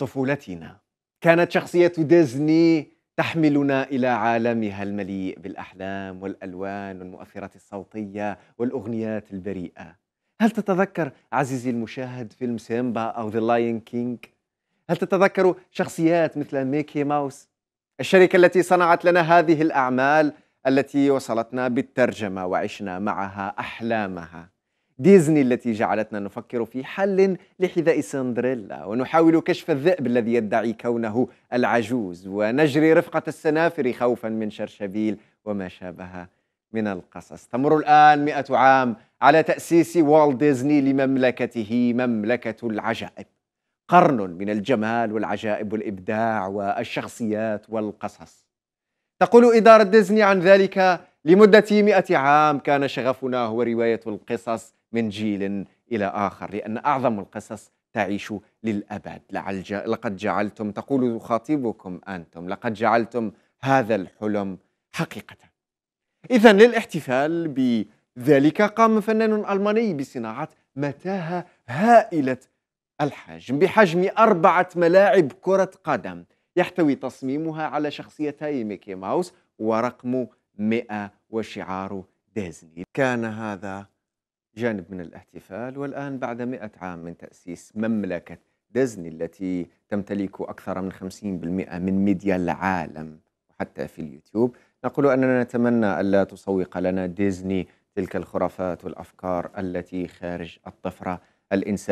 طفولتنا كانت شخصية ديزني تحملنا إلى عالمها المليء بالأحلام والألوان والمؤثرات الصوتية والأغنيات البريئة هل تتذكر عزيزي المشاهد فيلم سيمبا أو ذا لاين كينج؟ هل تتذكر شخصيات مثل ميكي ماوس؟ الشركة التي صنعت لنا هذه الأعمال التي وصلتنا بالترجمة وعشنا معها أحلامها ديزني التي جعلتنا نفكر في حل لحذاء سندريلا ونحاول كشف الذئب الذي يدعي كونه العجوز ونجري رفقة السنافر خوفا من شرشبيل وما شابه من القصص تمر الآن مئة عام على تأسيس والت ديزني لمملكته مملكة العجائب قرن من الجمال والعجائب والإبداع والشخصيات والقصص تقول إدارة ديزني عن ذلك لمدة مئة عام كان شغفنا هو رواية القصص من جيل إلى آخر لأن أعظم القصص تعيش للأبد لعل ج... لقد جعلتم تقول خاطبكم أنتم لقد جعلتم هذا الحلم حقيقة إذا للاحتفال بذلك قام فنان ألماني بصناعة متاهة هائلة الحجم بحجم أربعة ملاعب كرة قدم يحتوي تصميمها على شخصيتي ميكي ماوس ورقم 100 وشعار ديزني كان هذا جانب من الاحتفال والآن بعد مئة عام من تأسيس مملكة ديزني التي تمتلك أكثر من 50% من ميديا العالم وحتى في اليوتيوب نقول أننا نتمنى ألا تسوق لنا ديزني تلك الخرافات والأفكار التي خارج الطفرة الإنسانية